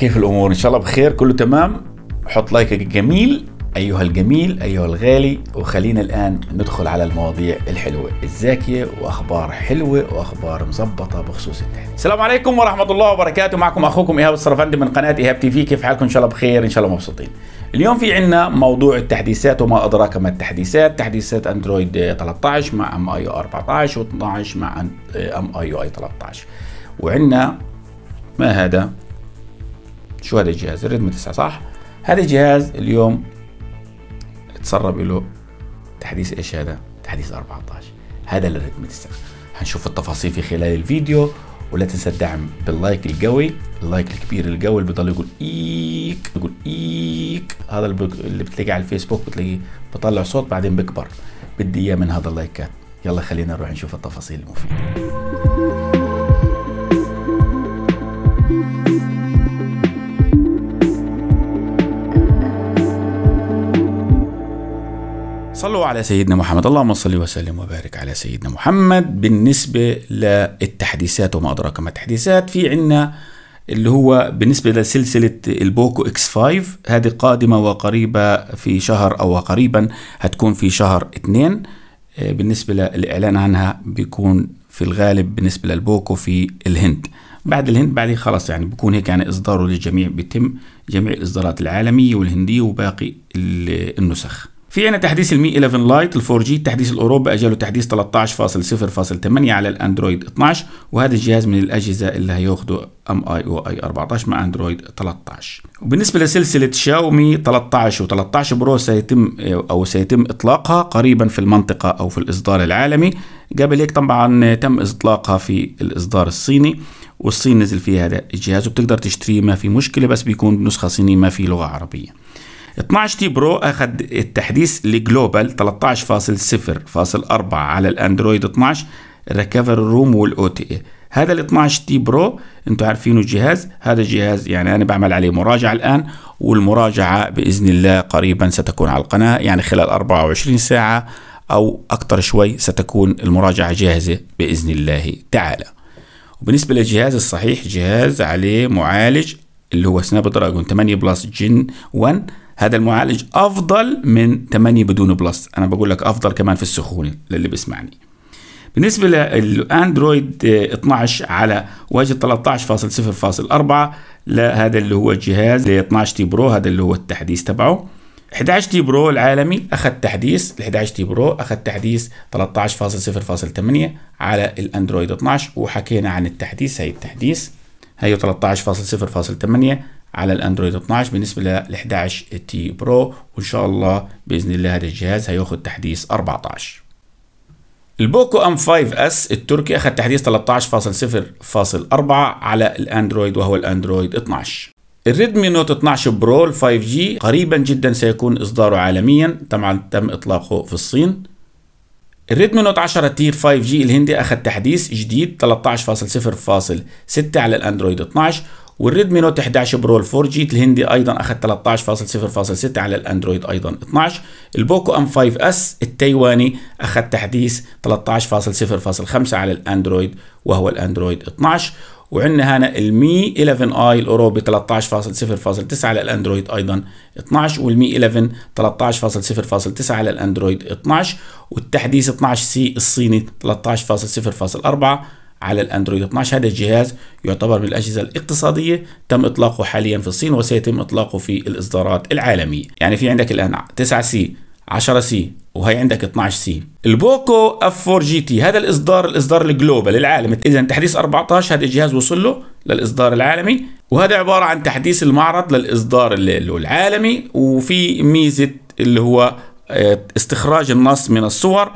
كيف الامور ان شاء الله بخير كله تمام حط لايكك جميل ايها الجميل ايها الغالي وخلينا الان ندخل على المواضيع الحلوه الزاكيه واخبار حلوه واخبار مظبطه بخصوص النادي السلام عليكم ورحمه الله وبركاته معكم اخوكم ايهاب الصرفندي من قناه ايهاب تي في كيف حالكم ان شاء الله بخير ان شاء الله مبسوطين اليوم في عنا موضوع التحديثات وما ادراك ما التحديثات تحديثات اندرويد 13 مع ام اي 14 و12 مع ام اي 13 وعندنا ما هذا شو هذا الجهاز الريدم 9 صح هذا الجهاز اليوم تسرب له تحديث ايش هذا تحديث 14 هذا الريدم 9 هنشوف التفاصيل في خلال الفيديو ولا تنسى الدعم باللايك القوي اللايك الكبير القوي اللي بضل يقول ايك يقول ايك هذا اللي بتلاقيه على الفيسبوك بتلاقيه بطلع صوت بعدين بكبر بدي اياه من هذا اللايكات يلا خلينا نروح نشوف التفاصيل المفيده صلوا على سيدنا محمد اللهم صل وسلم وبارك على سيدنا محمد بالنسبة للتحديثات وما أدراك ما التحديثات في عنا اللي هو بالنسبة لسلسلة البوكو اكس 5 هذه قادمة وقريبة في شهر أو قريبا هتكون في شهر اثنين آه، بالنسبة للإعلان عنها بيكون في الغالب بالنسبة للبوكو في الهند بعد الهند بعدين خلاص يعني بكون هيك يعني إصداره للجميع بيتم جميع الإصدارات العالمية والهندية وباقي النسخ في عندنا تحديث المي 11 لايت الفور 4 جي التحديث الاوروبي اجله تحديث 13.0.8 على الاندرويد 12 وهذا الجهاز من الاجهزه اللي هياخده ام اي او اي 14 مع اندرويد 13 وبالنسبه لسلسله شاومي 13 و13 برو سيتم او سيتم اطلاقها قريبا في المنطقه او في الاصدار العالمي قبل هيك طبعا تم اطلاقها في الاصدار الصيني والصين نزل فيها هذا الجهاز وبتقدر تشتريه ما في مشكله بس بيكون بنسخه صينيه ما في لغه عربيه 12 تي برو اخذ التحديث لجلوبال 13.0.4 على الاندرويد 12 ريكفري روم والاو تي اي هذا ال 12 تي برو انتم عارفينه الجهاز هذا الجهاز يعني انا بعمل عليه مراجعه الان والمراجعه باذن الله قريبا ستكون على القناه يعني خلال 24 ساعه او اكثر شوي ستكون المراجعه جاهزه باذن الله تعالى وبالنسبه للجهاز الصحيح جهاز عليه معالج اللي هو سناب دراجون 8 بلس جن 1 هذا المعالج افضل من 8 بدون بلس انا بقول لك افضل كمان في السخونه للي بيسمعني بالنسبه للاندرويد 12 آه، على واجهه 13.0.4 لهذا اللي هو الجهاز 12 تي برو هذا اللي هو التحديث تبعه 11 تي برو العالمي اخذ تحديث ال 11 تي برو اخذ تحديث 13.0.8 على الاندرويد 12 وحكينا عن التحديث هي التحديث هي 13.0.8 على الاندرويد 12 بالنسبه ل 11 تي برو وان شاء الله باذن الله هذا الجهاز هياخذ تحديث 14 البوكو ام 5 اس التركي اخذ تحديث 13.0.4 على الاندرويد وهو الاندرويد 12 الريدمي نوت 12 برو 5 جي قريبا جدا سيكون اصداره عالميا طبعا تم اطلاقه في الصين الريدمي نوت 10 تير 5 جي الهندي اخذ تحديث جديد 13.0.6 على الاندرويد 12 والريدمي نوت 11 برو 4 جي الهندي ايضا اخذ 13.0.6 على الاندرويد ايضا 12 البوكو ام 5 اس التايواني اخذ تحديث 13.0.5 على الاندرويد وهو الاندرويد 12 وعندنا هنا المي 11 اي الاوروبي 13.0.9 على الاندرويد ايضا 12 والمي 11 13.0.9 على الاندرويد 12 والتحديث 12 سي الصيني 13.0.4 على الاندرويد 12 هذا الجهاز يعتبر من الاجهزه الاقتصاديه تم اطلاقه حاليا في الصين وسيتم اطلاقه في الاصدارات العالميه يعني في عندك الان 9 سي 10 سي وهي عندك 12 سي البوكو اف 4 جي تي هذا الاصدار الاصدار الجلوبال العالمي اذا تحديث 14 هذا الجهاز وصل له للاصدار العالمي وهذا عباره عن تحديث المعرض للاصدار العالمي وفي ميزه اللي هو آه، استخراج النص من الصور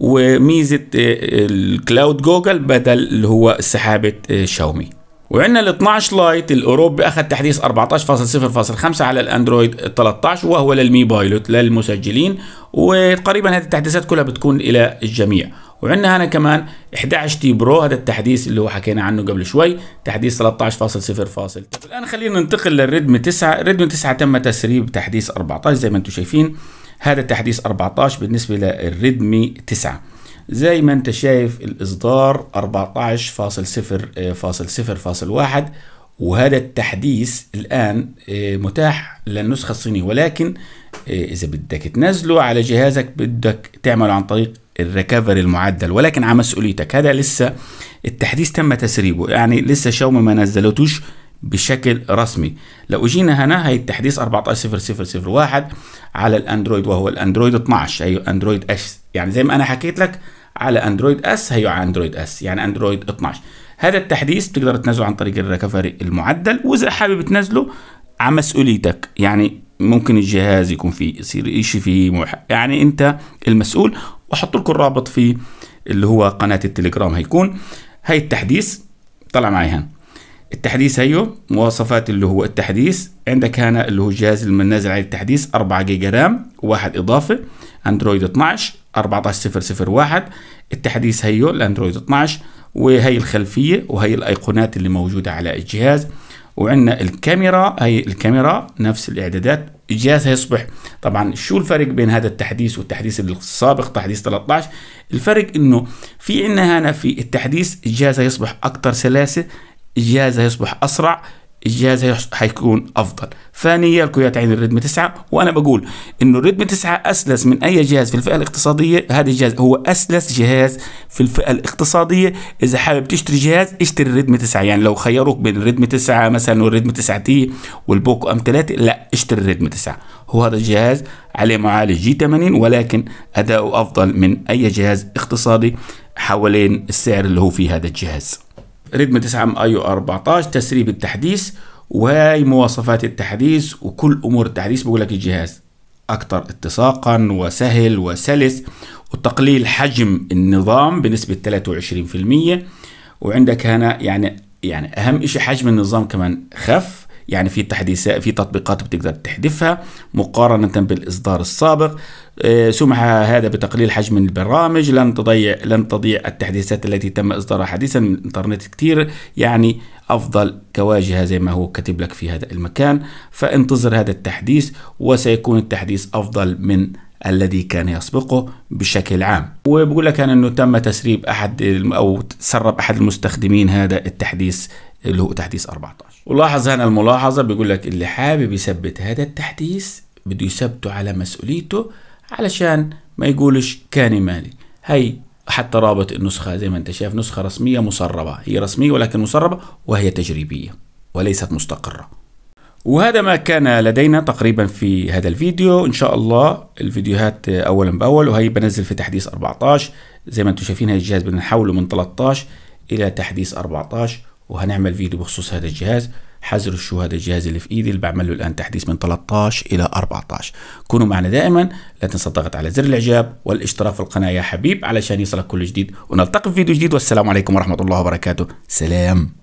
وميزه آه، الكلاود جوجل بدل اللي هو سحابه آه، شاومي وعندنا ال 12 لايت الاوروبي اخذ تحديث 14.0.5 على الاندرويد 13 وهو للمي بايلوت للمسجلين وتقريبا هذه التحديثات كلها بتكون الى الجميع وعندنا هنا كمان 11 تي برو هذا التحديث اللي هو حكينا عنه قبل شوي تحديث 13.0. الان خلينا ننتقل للريدمي 9 ريدمي 9 تم تسريب تحديث 14 زي ما انتم شايفين هذا التحديث 14 بالنسبه للريدمي 9 زي ما انت شايف الاصدار 14.0.0.1 آه، وهذا التحديث الان آه، متاح للنسخه الصينيه ولكن آه، اذا بدك تنزله على جهازك بدك تعمله عن طريق الريكفري المعدل ولكن على مسؤوليتك هذا لسه التحديث تم تسريبه يعني لسه شاومي ما نزلتوش بشكل رسمي لو اجينا هنا هي التحديث 14.0.0.1 على الاندرويد وهو الاندرويد 12 اي أيوة، اندرويد اش يعني زي ما انا حكيت لك على اندرويد اس على اندرويد اس يعني اندرويد 12 هذا التحديث بتقدر تنزله عن طريق الريكفري المعدل واذا حابب تنزله على مسؤوليتك يعني ممكن الجهاز يكون فيه يصير شيء فيه موح. يعني انت المسؤول واحط لكم الرابط في اللي هو قناه التليجرام هيكون هاي التحديث طلع معي هان التحديث هيو مواصفات اللي هو التحديث عندك هنا اللي هو الجهاز اللي نازل عليه التحديث 4 جيجا رام واحد اضافه اندرويد 12 14001 التحديث هيو الاندرويد 12 وهي الخلفيه وهي الايقونات اللي موجوده على الجهاز وعندنا الكاميرا هي الكاميرا نفس الاعدادات الجهاز هيصبح طبعا شو الفرق بين هذا التحديث والتحديث السابق تحديث 13 الفرق انه في عندنا هنا في التحديث الجهاز هيصبح اكثر سلاسه الجهاز هيصبح اسرع الجهاز حيكون افضل فنيا لكم يا تعين الريدم 9 وانا بقول انه الريدم 9 اسلس من اي جهاز في الفئه الاقتصاديه هذا الجهاز هو اسلس جهاز في الفئه الاقتصاديه اذا حابب تشتري جهاز اشتري الريدم 9 يعني لو خيروك بين الريدم 9 مثلا والريدم 9 تي والبوكو ام 3 لا اشتري الريدم 9 هو هذا الجهاز عليه معالج جي 80 ولكن اداؤه افضل من اي جهاز اقتصادي حوالين السعر اللي هو في هذا الجهاز ريدم 9 اي 14 تسريب التحديث وهي مواصفات التحديث وكل امور التحديث بيقول لك الجهاز اكثر اتساقا وسهل وسلس وتقليل حجم النظام بنسبه 23% وعندك هنا يعني يعني اهم شيء حجم النظام كمان خف يعني في تحديثات في تطبيقات بتقدر تحذفها مقارنه بالاصدار السابق آه، سمح هذا بتقليل حجم البرامج لن تضيع لن تضيع التحديثات التي تم اصدارها حديثا من الانترنت كثير يعني افضل كواجهه زي ما هو كاتب لك في هذا المكان فانتظر هذا التحديث وسيكون التحديث افضل من الذي كان يسبقه بشكل عام وبقول لك أنه تم تسريب أحد أو تسرب أحد المستخدمين هذا التحديث اللي هو تحديث 14 ولاحظ هنا الملاحظة بيقول لك اللي حابب يثبت هذا التحديث بده يثبته على مسؤوليته علشان ما يقولش كان مالي هي حتى رابط النسخة زي ما انت شايف نسخة رسمية مسربة هي رسمية ولكن مسربة وهي تجريبية وليست مستقرة وهذا ما كان لدينا تقريبا في هذا الفيديو ان شاء الله الفيديوهات اولا باول وهي بنزل في تحديث 14 زي ما انتم شايفين هذا الجهاز بنحوله من 13 الى تحديث 14 وهنعمل فيديو بخصوص هذا الجهاز حذروا شو هذا الجهاز اللي في ايدي اللي بعمل له الان تحديث من 13 الى 14 كونوا معنا دائما لا تنسى الضغط على زر الاعجاب والاشتراك في القناه يا حبيب علشان يصلك كل جديد ونلتقي في فيديو جديد والسلام عليكم ورحمه الله وبركاته سلام